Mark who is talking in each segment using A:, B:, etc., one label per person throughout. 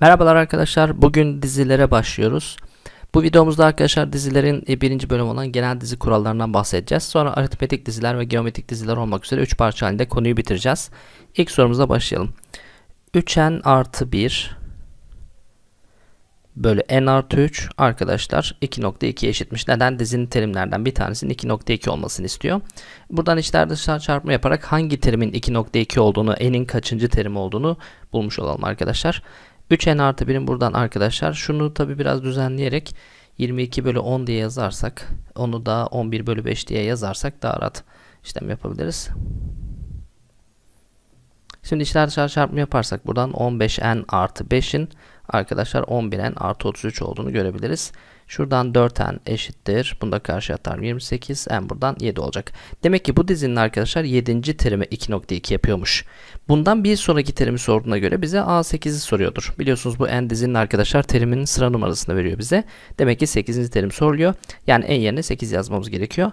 A: Merhabalar arkadaşlar. Bugün dizilere başlıyoruz. Bu videomuzda arkadaşlar dizilerin e, birinci bölüm olan genel dizi kurallarından bahsedeceğiz. Sonra aritmetik diziler ve geometrik diziler olmak üzere 3 parça halinde konuyu bitireceğiz. İlk sorumuza başlayalım. 3n artı 1 bölü n artı 3 arkadaşlar 2.2 eşitmiş. Neden? Dizinin terimlerden bir tanesinin 2.2 olmasını istiyor. Buradan içler dışlar çarpma yaparak hangi terimin 2.2 olduğunu, n'in kaçıncı terim olduğunu bulmuş olalım arkadaşlar. 3n artı 1'in buradan arkadaşlar şunu tabi biraz düzenleyerek 22 bölü 10 diye yazarsak onu da 11 bölü 5 diye yazarsak daha rahat işlem yapabiliriz. Şimdi içler dışarı çarpımı yaparsak buradan 15n artı 5'in arkadaşlar 11n artı 33 olduğunu görebiliriz. Şuradan 4n eşittir. Bunu da karşıya atarım. 28 n buradan 7 olacak. Demek ki bu dizinin arkadaşlar 7. terimi 2.2 yapıyormuş. Bundan bir sonraki terimi sorduğuna göre bize A8'i soruyordur. Biliyorsunuz bu n dizinin arkadaşlar teriminin sıra numarasını veriyor bize. Demek ki 8. terim soruluyor. Yani en yerine 8 yazmamız gerekiyor.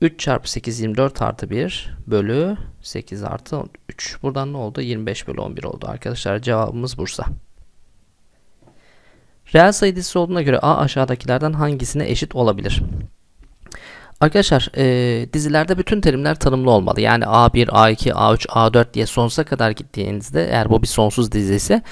A: 3 çarpı 8 24 artı 1 bölü 8 artı 3. Buradan ne oldu? 25 bölü 11 oldu arkadaşlar. Cevabımız Bursa. Reel sayı dizisi olduğuna göre A aşağıdakilerden hangisine eşit olabilir? Arkadaşlar e, dizilerde bütün terimler tanımlı olmalı. Yani A1, A2, A3, A4 diye sonsuza kadar gittiğinizde eğer bu bir sonsuz dizi ise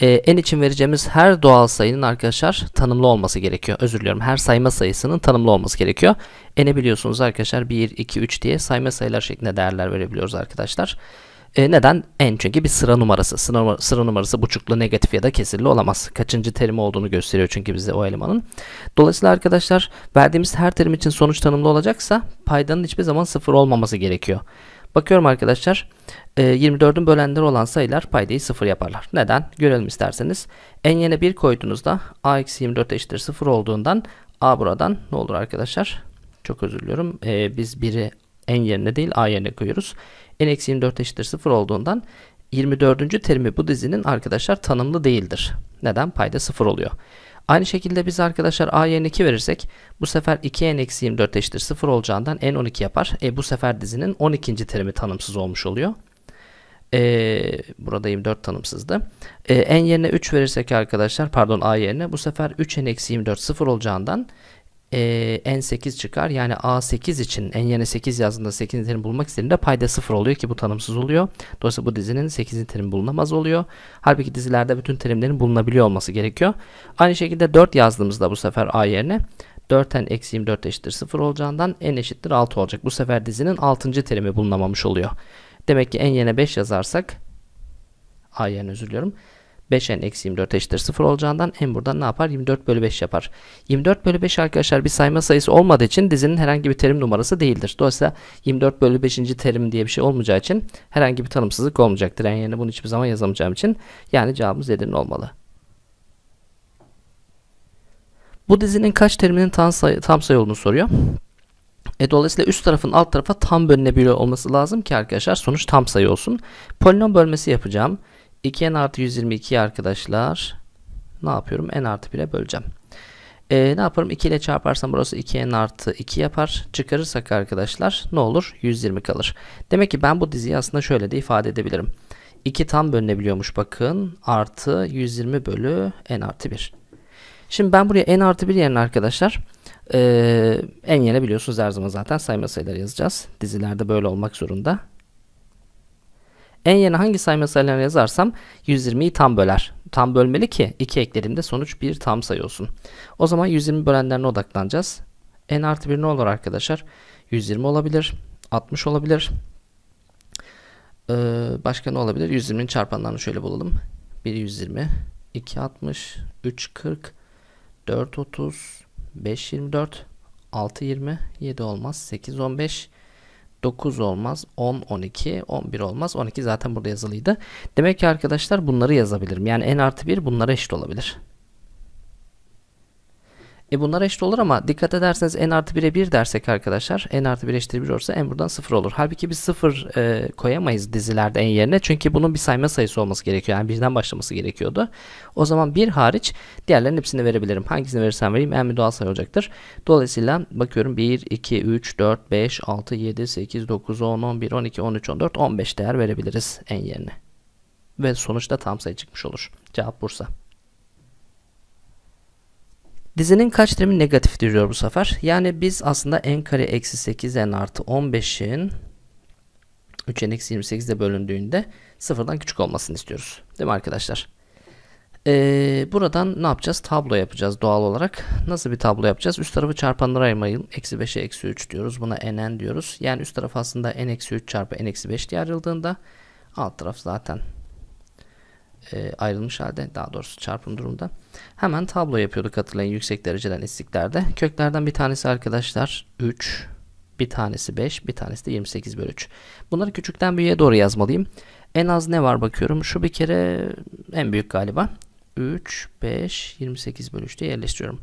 A: e, en için vereceğimiz her doğal sayının arkadaşlar tanımlı olması gerekiyor. Özür diliyorum her sayma sayısının tanımlı olması gerekiyor. Ene biliyorsunuz arkadaşlar 1, 2, 3 diye sayma sayılar şeklinde değerler verebiliyoruz arkadaşlar. Arkadaşlar. E neden? En çünkü bir sıra numarası. Sıra, sıra numarası buçuklu, negatif ya da kesirli olamaz. Kaçıncı terim olduğunu gösteriyor çünkü bize o elemanın. Dolayısıyla arkadaşlar verdiğimiz her terim için sonuç tanımlı olacaksa paydanın hiçbir zaman sıfır olmaması gerekiyor. Bakıyorum arkadaşlar 24'ün e, bölenleri olan sayılar paydayı sıfır yaparlar. Neden? Görelim isterseniz. En yeni 1 koyduğunuzda a-24 eşittir sıfır olduğundan a buradan ne olur arkadaşlar? Çok özür diliyorum. E, biz 1'i en yerine değil a yerine koyuyoruz n eksi 24 eşittir 0 olduğundan 24. terimi bu dizinin arkadaşlar tanımlı değildir. Neden? Payda 0 oluyor. Aynı şekilde biz arkadaşlar a n 2 verirsek bu sefer 2n eksi 24 eşittir 0 olacağından n 12 yapar. E, bu sefer dizinin 12. terimi tanımsız olmuş oluyor. E, burada 24 tanımsızdı. E, n yerine 3 verirsek arkadaşlar pardon a yerine bu sefer 3n eksi 24 0 olacağından e, N8 çıkar. Yani A8 için en yeni 8 yazdığında 8 terim bulmak istediğinde payda 0 oluyor ki bu tanımsız oluyor. Dolayısıyla bu dizinin 8 terim bulunamaz oluyor. Halbuki dizilerde bütün terimlerin bulunabiliyor olması gerekiyor. Aynı şekilde 4 yazdığımızda bu sefer A yerine 4n eksi 24 eşittir 0 olacağından n eşittir 6 olacak. Bu sefer dizinin 6. terimi bulunamamış oluyor. Demek ki n yerine 5 yazarsak a yerine özür diliyorum. 5n eksi 24 eşittir 0 olacağından n buradan ne yapar? 24 bölü 5 yapar. 24 bölü 5 arkadaşlar bir sayma sayısı olmadığı için dizinin herhangi bir terim numarası değildir. Dolayısıyla 24 bölü 5. terim diye bir şey olmayacağı için herhangi bir tanımsızlık olmayacaktır. En yerine bunu hiçbir zaman yazamayacağım için yani cevabımız Edirne olmalı. Bu dizinin kaç teriminin tam sayı, tam sayı olduğunu soruyor. E, dolayısıyla üst tarafın alt tarafa tam bölünebiliyor olması lazım ki arkadaşlar sonuç tam sayı olsun. Polinom bölmesi yapacağım. 2n artı 122 arkadaşlar ne yapıyorum? n artı 1'e böleceğim. Ee, ne yaparım? 2 ile çarparsam burası 2n artı 2 yapar. Çıkarırsak arkadaşlar ne olur? 120 kalır. Demek ki ben bu diziyi aslında şöyle de ifade edebilirim. 2 tam bölünebiliyormuş bakın. Artı 120 bölü n artı 1. Şimdi ben buraya n artı 1 yerine arkadaşlar e, n yerine biliyorsunuz her zaman zaten sayma sayıları yazacağız. Dizilerde böyle olmak zorunda. En yeni hangi sayma mesela yazarsam 120'yi tam böler. Tam bölmeli ki 2 eklediğimde sonuç bir tam sayı olsun. O zaman 120 bölenlerine odaklanacağız. N artı 1 ne olur arkadaşlar? 120 olabilir. 60 olabilir. Ee, başka ne olabilir? 120'nin çarpanlarını şöyle bulalım. 1 120, 2 60, 3 40, 4 30, 5 24, 6 20, 7 olmaz, 8 15, 9 olmaz 10 12 11 olmaz 12 zaten burada yazılıydı. Demek ki arkadaşlar bunları yazabilirim. Yani n artı 1 bunlara eşit olabilir. E bunlar eşit olur ama dikkat ederseniz n artı 1'e 1 dersek arkadaşlar n artı 1 eşittir 1 olursa n buradan 0 olur. Halbuki biz 0 e, koyamayız dizilerde n yerine çünkü bunun bir sayma sayısı olması gerekiyor. Yani birden başlaması gerekiyordu. O zaman 1 hariç diğerlerinin hepsini verebilirim. Hangisini verirsem vereyim en bir doğal sayı olacaktır. Dolayısıyla bakıyorum 1, 2, 3, 4, 5, 6, 7, 8, 9, 10, 11, 12, 13, 14, 15 değer verebiliriz n yerine. Ve sonuçta tam sayı çıkmış olur. Cevap Bursa. Dizinin kaç terimi negatif diyor bu sefer. Yani biz aslında n kare eksi 8 n artı 15'in 3n eksi 28'de bölündüğünde sıfırdan küçük olmasını istiyoruz. Değil mi arkadaşlar? Ee, buradan ne yapacağız? Tablo yapacağız doğal olarak. Nasıl bir tablo yapacağız? Üst tarafı çarpanlara ayırmayalım. Eksi 5'e eksi 3 diyoruz. Buna nn diyoruz. Yani üst taraf aslında n eksi 3 çarpı n eksi 5 diye ayrıldığında alt taraf zaten e, ayrılmış halde. Daha doğrusu çarpım durumda. Hemen tablo yapıyorduk hatırlayın yüksek dereceden istiklerde. Köklerden bir tanesi arkadaşlar 3, bir tanesi 5, bir tanesi de 28 bölü 3. Bunları küçükten büyüğe doğru yazmalıyım. En az ne var bakıyorum. Şu bir kere en büyük galiba. 3, 5, 28 bölü 3 diye yerleştiriyorum.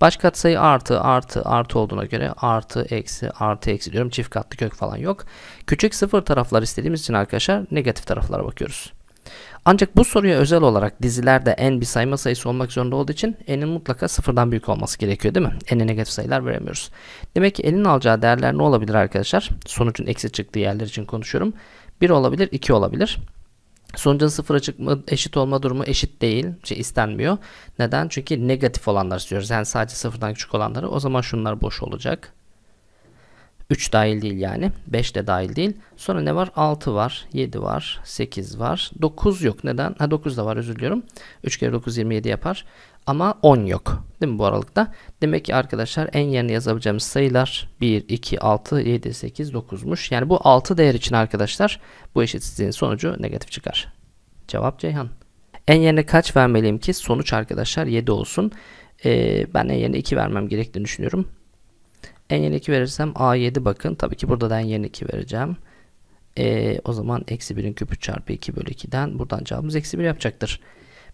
A: Baş katsayı artı, artı, artı olduğuna göre artı, eksi, artı, eksi diyorum. Çift katlı kök falan yok. Küçük sıfır taraflar istediğimiz için arkadaşlar negatif taraflara bakıyoruz. Ancak bu soruya özel olarak dizilerde n bir sayma sayısı olmak zorunda olduğu için n'in mutlaka sıfırdan büyük olması gerekiyor değil mi? n'e negatif sayılar veremiyoruz. Demek ki n'in alacağı değerler ne olabilir arkadaşlar? Sonucun eksi çıktığı yerler için konuşuyorum. 1 olabilir 2 olabilir. Sonucun sıfıra çıkma eşit olma durumu eşit değil. Şey istenmiyor. Neden? Çünkü negatif olanlar istiyoruz. Yani sadece sıfırdan küçük olanları. O zaman şunlar boş olacak. 3 dahil değil yani. 5 de dahil değil. Sonra ne var? 6 var. 7 var. 8 var. 9 yok. Neden? Ha 9 da var özür diliyorum. 3 kere 9 27 yapar. Ama 10 yok. Değil mi bu aralıkta? Demek ki arkadaşlar en yerine yazabileceğimiz sayılar 1, 2, 6, 7, 8, 9'muş. Yani bu 6 değer için arkadaşlar bu eşitsizliğin sonucu negatif çıkar. Cevap Ceyhan. En yerine kaç vermeliyim ki sonuç arkadaşlar 7 olsun. Ee, ben en yerine 2 vermem gerektiğini düşünüyorum. En yeni 2 verirsem A7 bakın. Tabii ki burada da en yeni 2 vereceğim. E, o zaman eksi 1'in küpü çarpı 2 bölü 2'den buradan cevabımız eksi 1 yapacaktır.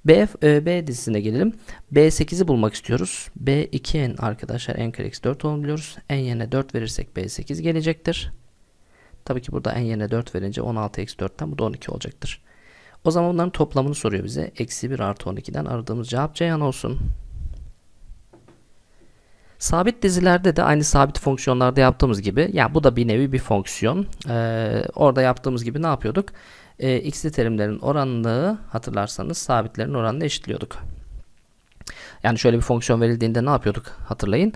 A: B, e, B dizisine gelelim. B8'i bulmak istiyoruz. B2n arkadaşlar n kare eksi 4 olduğunu biliyoruz. n yerine 4 verirsek B8 gelecektir. Tabii ki burada en yerine 4 verince 16 eksi 4'ten bu da 12 olacaktır. O zaman bunların toplamını soruyor bize. Eksi 1 artı 12'den aradığımız cevap Ceyhan olsun. Sabit dizilerde de aynı sabit fonksiyonlarda yaptığımız gibi yani bu da bir nevi bir fonksiyon. Ee, orada yaptığımız gibi ne yapıyorduk? Ee, x'li terimlerin oranlığı hatırlarsanız sabitlerin oranını eşitliyorduk. Yani şöyle bir fonksiyon verildiğinde ne yapıyorduk hatırlayın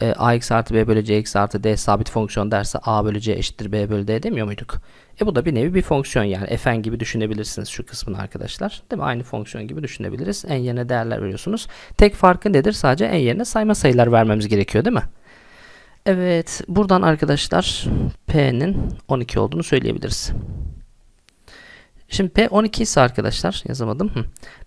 A: e, ax artı b bölü cx artı d sabit fonksiyon derse a bölü c eşittir b bölü d demiyor muyduk? E bu da bir nevi bir fonksiyon yani fn gibi düşünebilirsiniz şu kısmını arkadaşlar. Değil mi? Aynı fonksiyon gibi düşünebiliriz. En yerine değerler veriyorsunuz. Tek farkı nedir? Sadece en yerine sayma sayılar vermemiz gerekiyor değil mi? Evet buradan arkadaşlar p'nin 12 olduğunu söyleyebiliriz. Şimdi P12 ise arkadaşlar yazamadım.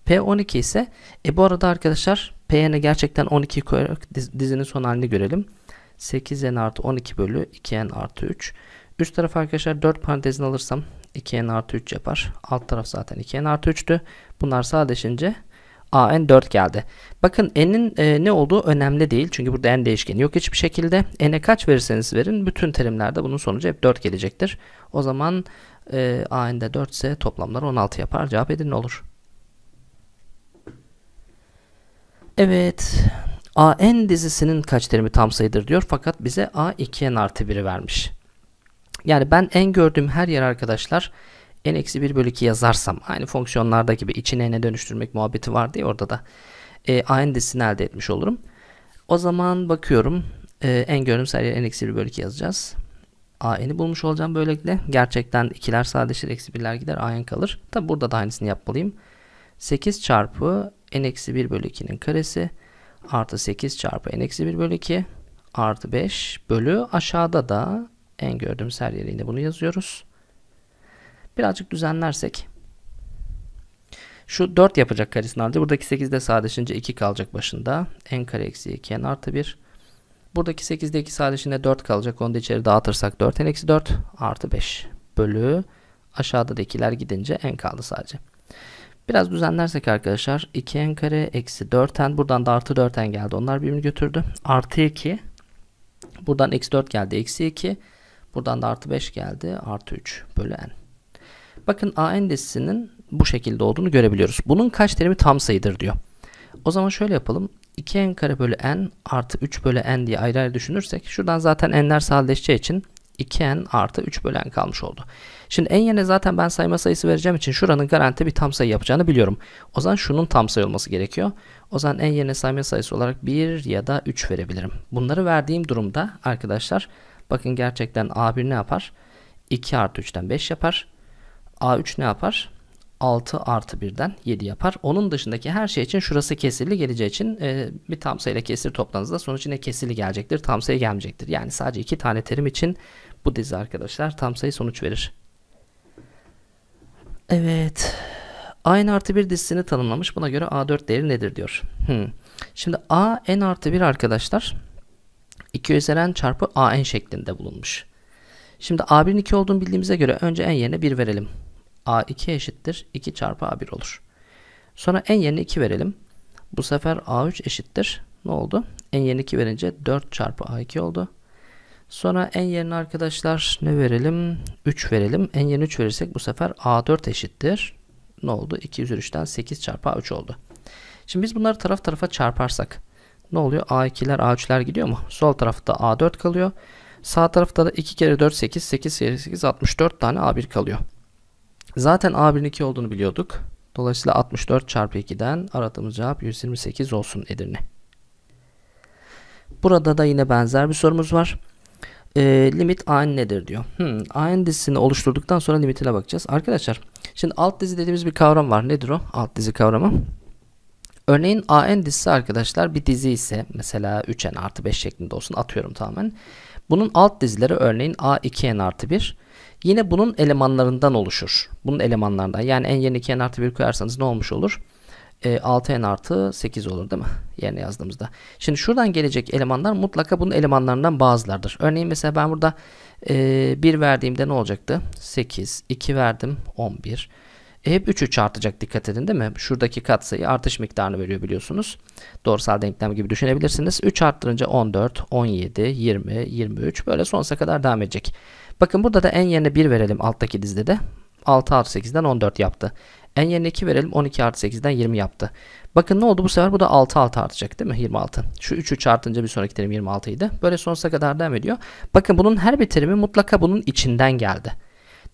A: P12 ise e bu arada arkadaşlar Pn gerçekten 12 koyarak dizinin son halini görelim. 8n artı 12 bölü 2n artı 3. Üst taraf arkadaşlar 4 parantezini alırsam 2n artı 3 yapar. Alt taraf zaten 2n artı 3'tü. Bunlar sadeleşince an 4 geldi. Bakın n'in e, ne olduğu önemli değil. Çünkü burada n değişkeni yok hiçbir şekilde. n'e kaç verirseniz verin bütün terimlerde bunun sonucu hep 4 gelecektir. O zaman e, an'de 4 ise toplamları 16 yapar. Cevap edin olur? Evet. AN dizisinin kaç terimi tam sayıdır diyor. Fakat bize A2N artı 1'i vermiş. Yani ben en gördüğüm her yer arkadaşlar n-1 bölü 2 yazarsam aynı fonksiyonlarda gibi içine n'e dönüştürmek muhabbeti vardı ya orada da e, an dizisini elde etmiş olurum. O zaman bakıyorum e, en gördüğüm sayıya n-1 bölü 2 yazacağız. an'i bulmuş olacağım böylelikle. Gerçekten ikiler sadece eksi birler gider an kalır. Tabi burada da aynısını yapmalıyım. 8 çarpı n eksi 1 bölü 2'nin karesi artı 8 çarpı n eksi 1 bölü 2 artı 5 bölü aşağıda da en gördüğümüz her yerinde bunu yazıyoruz. Birazcık düzenlersek şu 4 yapacak karesini alınca buradaki 8 de sadece 2 kalacak başında. n kare eksi 2 n artı 1. Buradaki 8'de sadece sadeleşince 4 kalacak. Onu da içeri dağıtırsak 4 n eksi 4 artı 5 bölü aşağıda da 2'ler gidince n kaldı sadece. Biraz düzenlersek arkadaşlar 2n kare eksi 4n buradan da artı 4n geldi. Onlar birbirini götürdü. Artı 2 buradan eksi 4 geldi. Eksi 2 buradan da artı 5 geldi. Artı 3 bölü n. Bakın an dizisinin bu şekilde olduğunu görebiliyoruz. Bunun kaç terimi tam sayıdır diyor. O zaman şöyle yapalım. 2n kare bölü n artı 3 bölü n diye ayrı ayrı düşünürsek şuradan zaten n'ler sadeleşeceği için 2n artı 3 bölü n kalmış oldu. Şimdi en yerine zaten ben sayma sayısı vereceğim için şuranın garanti bir tam sayı yapacağını biliyorum. O zaman şunun tam sayı olması gerekiyor. O zaman en yerine sayma sayısı olarak 1 ya da 3 verebilirim. Bunları verdiğim durumda arkadaşlar bakın gerçekten A1 ne yapar? 2 artı 3'ten 5 yapar. A3 ne yapar? 6 artı 1'den 7 yapar. Onun dışındaki her şey için şurası kesirli geleceği için e, bir tam sayıyla kesir topladığınızda sonuç yine kesirli gelecektir. Tam sayı gelmeyecektir. Yani sadece iki tane terim için bu dizi arkadaşlar tam sayı sonuç verir. Evet. A n artı bir dizisini tanımlamış. Buna göre A4 değeri nedir diyor. Hmm. Şimdi A n artı bir arkadaşlar 2 üzeri n çarpı A n şeklinde bulunmuş. Şimdi A1'in 2 olduğunu bildiğimize göre önce n yerine 1 verelim. A2 eşittir 2 çarpı A1 olur. Sonra n yerine 2 verelim. Bu sefer A3 eşittir. Ne oldu? n yerine 2 verince 4 çarpı A2 oldu. Sonra en yerine arkadaşlar ne verelim? 3 verelim. En yerine 3 verirsek bu sefer A4 eşittir. Ne oldu? 2 üzeri 3'ten 8 çarpı A3 oldu. Şimdi biz bunları taraf tarafa çarparsak ne oluyor? A2'ler A3'ler gidiyor mu? Sol tarafta A4 kalıyor. Sağ tarafta da 2 kere 4 8 8 kere 8 64 tane A1 kalıyor. Zaten A1'in 2 olduğunu biliyorduk. Dolayısıyla 64 çarpı 2'den aradığımız cevap 128 olsun Edirne. Burada da yine benzer bir sorumuz var e, limit an nedir diyor. Hmm, an dizisini oluşturduktan sonra limitine bakacağız. Arkadaşlar şimdi alt dizi dediğimiz bir kavram var. Nedir o? Alt dizi kavramı. Örneğin an dizisi arkadaşlar bir dizi ise mesela 3n artı 5 şeklinde olsun atıyorum tamamen. Bunun alt dizileri örneğin a2n artı 1 yine bunun elemanlarından oluşur. Bunun elemanlarından yani n yeni 2n artı 1 koyarsanız ne olmuş olur? e, 6n artı 8 olur değil mi? Yerine yazdığımızda. Şimdi şuradan gelecek elemanlar mutlaka bunun elemanlarından bazılardır. Örneğin mesela ben burada e, 1 verdiğimde ne olacaktı? 8, 2 verdim 11. E, hep 3'ü çarpacak dikkat edin değil mi? Şuradaki katsayı artış miktarını veriyor biliyorsunuz. Doğrusal denklem gibi düşünebilirsiniz. 3 arttırınca 14, 17, 20, 23 böyle sonsuza kadar devam edecek. Bakın burada da en yerine 1 verelim alttaki dizide de. 6 artı 8'den 14 yaptı. En yerine 2 verelim. 12 artı 8'den 20 yaptı. Bakın ne oldu bu sefer? Bu da 6 6 artacak değil mi? 26. Şu 3 3 artınca bir sonraki terim 26 idi. Böyle sonsuza kadar devam ediyor. Bakın bunun her bir terimi mutlaka bunun içinden geldi.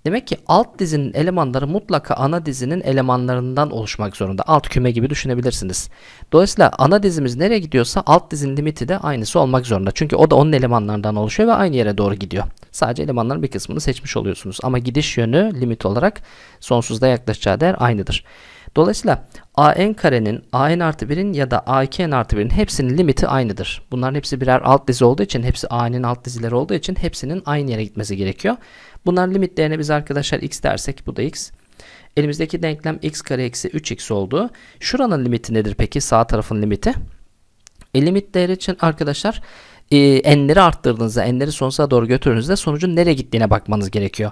A: Demek ki alt dizinin elemanları mutlaka ana dizinin elemanlarından oluşmak zorunda. Alt küme gibi düşünebilirsiniz. Dolayısıyla ana dizimiz nereye gidiyorsa alt dizinin limiti de aynısı olmak zorunda. Çünkü o da onun elemanlarından oluşuyor ve aynı yere doğru gidiyor. Sadece elemanların bir kısmını seçmiş oluyorsunuz. Ama gidiş yönü limit olarak sonsuzda yaklaşacağı değer aynıdır. Dolayısıyla an karenin, an artı 1'in ya da a n artı 1'in hepsinin limiti aynıdır. Bunların hepsi birer alt dizi olduğu için, hepsi a'nin alt dizileri olduğu için hepsinin aynı yere gitmesi gerekiyor. Bunların limitlerine biz arkadaşlar x dersek bu da x. Elimizdeki denklem x kare eksi 3x oldu. Şuranın limiti nedir peki? Sağ tarafın limiti. E limit değeri için arkadaşlar e, enleri arttırdığınızda, enleri sonsuza doğru götürdüğünüzde sonucun nereye gittiğine bakmanız gerekiyor.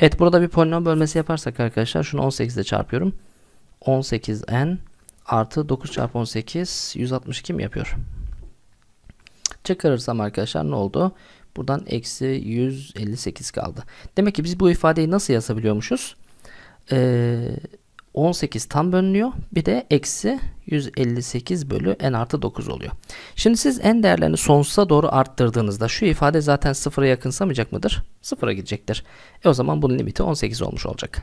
A: Evet burada bir polinom bölmesi yaparsak arkadaşlar şunu 18 ile çarpıyorum. 18n artı 9 çarpı 18 162 mi yapıyor? Çıkarırsam arkadaşlar ne oldu? Buradan eksi 158 kaldı. Demek ki biz bu ifadeyi nasıl yazabiliyormuşuz? Eee 18 tam bölünüyor. Bir de eksi 158 bölü n artı 9 oluyor. Şimdi siz n değerlerini sonsuza doğru arttırdığınızda şu ifade zaten sıfıra yakınsamayacak mıdır? Sıfıra gidecektir. E o zaman bunun limiti 18 olmuş olacak.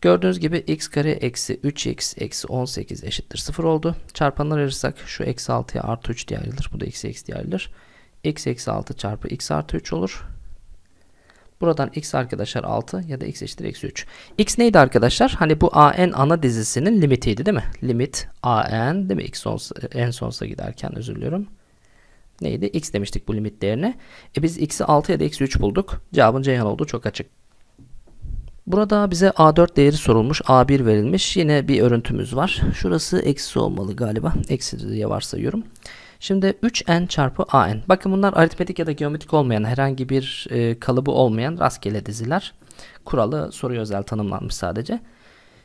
A: Gördüğünüz gibi x kare eksi 3x eksi 18 eşittir 0 oldu. Çarpanlar ayırırsak şu eksi 6'ya artı 3 diye ayrılır. Bu da eksi x diye ayrılır. x eksi 6 çarpı x artı 3 olur. Buradan x arkadaşlar 6 ya da x eşittir eksi 3. x neydi arkadaşlar? Hani bu an ana dizisinin limitiydi değil mi? Limit an değil mi? x son, en sonsa giderken özür diliyorum. Neydi? x demiştik bu limit değerine. E biz x'i 6 ya da eksi 3 bulduk. Cevabın Ceyhan olduğu çok açık. Burada bize A4 değeri sorulmuş. A1 verilmiş. Yine bir örüntümüz var. Şurası eksi olmalı galiba. Eksi diye varsayıyorum. Şimdi 3n çarpı an. Bakın bunlar aritmetik ya da geometrik olmayan herhangi bir e, kalıbı olmayan rastgele diziler. Kuralı soruya özel tanımlanmış sadece.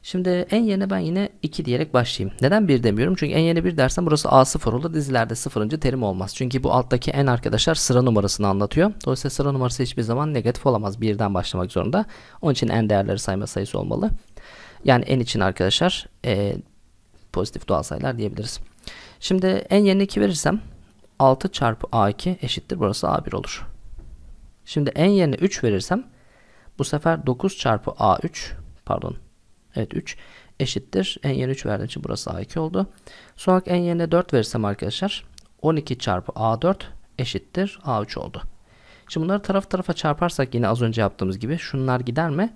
A: Şimdi en yerine ben yine 2 diyerek başlayayım. Neden 1 demiyorum? Çünkü en yerine 1 dersem burası A0 olur. Dizilerde 0. terim olmaz. Çünkü bu alttaki en arkadaşlar sıra numarasını anlatıyor. Dolayısıyla sıra numarası hiçbir zaman negatif olamaz. 1'den başlamak zorunda. Onun için en değerleri sayma sayısı olmalı. Yani en için arkadaşlar e, pozitif doğal sayılar diyebiliriz. Şimdi en yerine 2 verirsem 6 çarpı A2 eşittir burası A1 olur. Şimdi en yerine 3 verirsem bu sefer 9 çarpı A3 pardon evet 3 eşittir. En yerine 3 verdiğim için burası A2 oldu. Sonra en yerine 4 verirsem arkadaşlar 12 çarpı A4 eşittir A3 oldu. Şimdi bunları taraf tarafa çarparsak yine az önce yaptığımız gibi şunlar gider mi?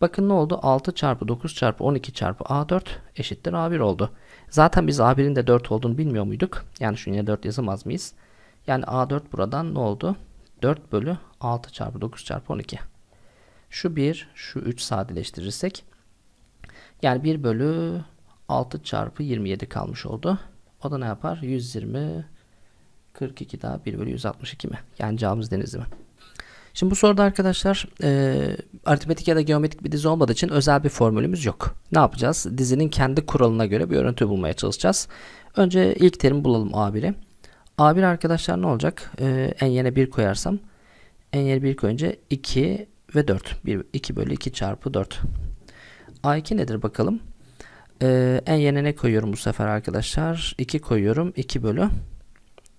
A: Bakın ne oldu? 6 çarpı 9 çarpı 12 çarpı A4 eşittir A1 oldu. Zaten biz A1'in de 4 olduğunu bilmiyor muyduk? Yani şuraya 4 yazamaz mıyız? Yani A4 buradan ne oldu? 4 bölü 6 çarpı 9 çarpı 12. Şu 1, şu 3 sadeleştirirsek. Yani 1 bölü 6 çarpı 27 kalmış oldu. O da ne yapar? 120, 42 daha 1 bölü 162 mi? Yani cevabımız denizli mi? Şimdi bu soruda arkadaşlar e, aritmetik ya da geometrik bir dizi olmadığı için özel bir formülümüz yok. Ne yapacağız? Dizinin kendi kuralına göre bir örüntü bulmaya çalışacağız. Önce ilk terim bulalım A1'i. A1 arkadaşlar ne olacak? E, en yene 1 koyarsam en yene 1 koyunca 2 ve 4. 1, 2 bölü 2 çarpı 4. A2 nedir bakalım? E, en yene ne koyuyorum bu sefer arkadaşlar? 2 koyuyorum. 2 bölü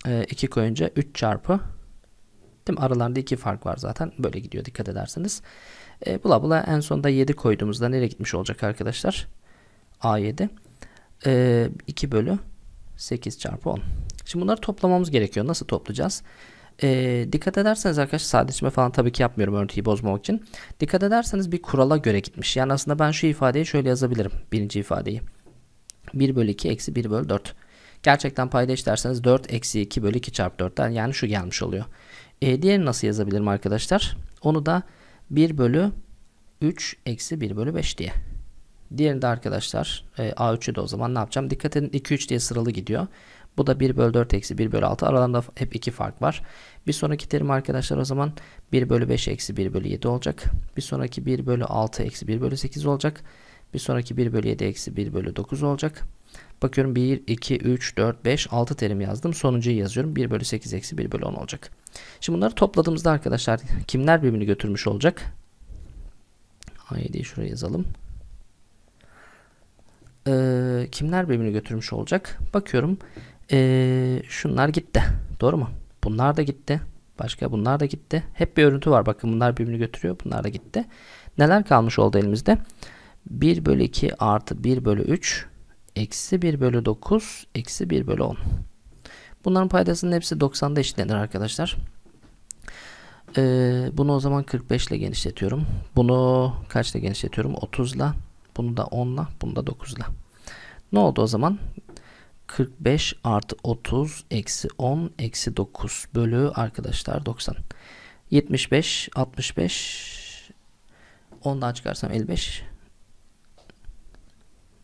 A: e, 2 koyunca 3 çarpı Değil mi? Aralarda 2 fark var zaten. Böyle gidiyor dikkat ederseniz. E, bula bula en sonda 7 koyduğumuzda nereye gitmiş olacak arkadaşlar? A7. E, 2 bölü 8 çarpı 10. Şimdi bunları toplamamız gerekiyor. Nasıl toplayacağız? E, dikkat ederseniz arkadaşlar sadeleşme falan tabii ki yapmıyorum örneği bozmak için. Dikkat ederseniz bir kurala göre gitmiş. Yani aslında ben şu ifadeyi şöyle yazabilirim. Birinci ifadeyi. 1 bölü 2 eksi 1 bölü 4. Gerçekten payda işlerseniz 4 eksi 2 bölü 2 çarpı 4'ten yani şu gelmiş oluyor. E, diğerini nasıl yazabilirim arkadaşlar? Onu da 1 bölü 3 eksi 1 bölü 5 diye. Diğerini de arkadaşlar e, A3'ü de o zaman ne yapacağım? Dikkat edin 2 3 diye sıralı gidiyor. Bu da 1 bölü 4 eksi 1 bölü 6. Aralarında hep 2 fark var. Bir sonraki terim arkadaşlar o zaman 1 bölü 5 eksi 1 bölü 7 olacak. Bir sonraki 1 bölü 6 eksi 1 bölü 8 olacak. Bir sonraki 1 bölü 7 eksi 1 bölü 9 olacak. Bakıyorum 1, 2, 3, 4, 5, 6 terim yazdım. Sonuncuyu yazıyorum. 1 bölü 8 eksi 1 bölü 10 olacak. Şimdi bunları topladığımızda arkadaşlar kimler birbirini götürmüş olacak? A7'yi şuraya yazalım. Ee, kimler birbirini götürmüş olacak? Bakıyorum. Ee, şunlar gitti. Doğru mu? Bunlar da gitti. Başka bunlar da gitti. Hep bir örüntü var. Bakın bunlar birbirini götürüyor. Bunlar da gitti. Neler kalmış oldu elimizde? 1 bölü 2 artı 1 bölü 3 eksi 1 bölü 9 eksi 1 bölü 10. Bunların paydasının hepsi 90'da eşitlenir arkadaşlar. Ee, bunu o zaman 45 ile genişletiyorum. Bunu kaçla genişletiyorum? 30 ile. Bunu da 10 ile. Bunu da 9 ile. Ne oldu o zaman? 45 artı 30 eksi 10 eksi 9 bölü arkadaşlar 90. 75, 65, 10'dan çıkarsam 55.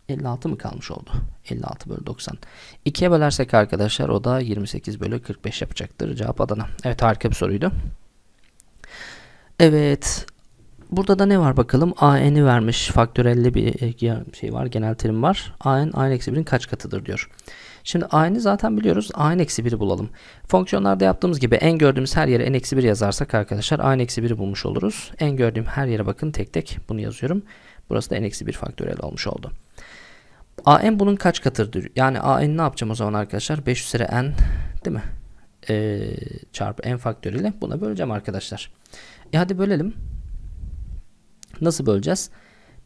A: 56 mı kalmış oldu? 56 bölü 90. 2'ye bölersek arkadaşlar o da 28 bölü 45 yapacaktır. Cevap Adana. Evet harika bir soruydu. Evet. Burada da ne var bakalım? AN'i vermiş. Faktörelli bir e, şey var. Genel terim var. AN, AN-1'in kaç katıdır diyor. Şimdi AN'i zaten biliyoruz. AN-1'i bulalım. Fonksiyonlarda yaptığımız gibi en gördüğümüz her yere N-1 yazarsak arkadaşlar AN-1'i bulmuş oluruz. En gördüğüm her yere bakın tek tek bunu yazıyorum. Burası da N-1 faktörel olmuş oldu. AN bunun kaç katıdır? Yani AN ne yapacağım o zaman arkadaşlar? 5 üzeri N değil mi? Ee, çarpı N faktörüyle buna böleceğim arkadaşlar. E hadi bölelim. Nasıl böleceğiz?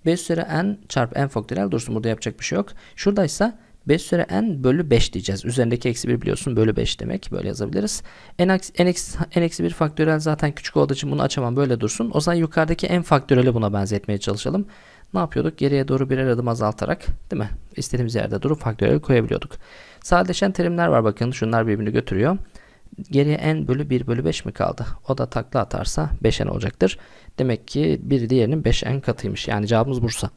A: 5 üzeri N çarpı N faktöriyel dursun burada yapacak bir şey yok. Şuradaysa 5 üzeri n bölü 5 diyeceğiz. Üzerindeki eksi 1 biliyorsun bölü 5 demek. Böyle yazabiliriz. n, n, n eksi 1 faktörel zaten küçük olduğu için bunu açamam böyle dursun. O zaman yukarıdaki n faktöreli buna benzetmeye çalışalım ne yapıyorduk? Geriye doğru birer adım azaltarak değil mi? İstediğimiz yerde durup faktörel koyabiliyorduk. Sadeleşen terimler var bakın. Şunlar birbirini götürüyor. Geriye n bölü 1 bölü 5 mi kaldı? O da takla atarsa 5n olacaktır. Demek ki bir diğerinin 5n katıymış. Yani cevabımız Bursa.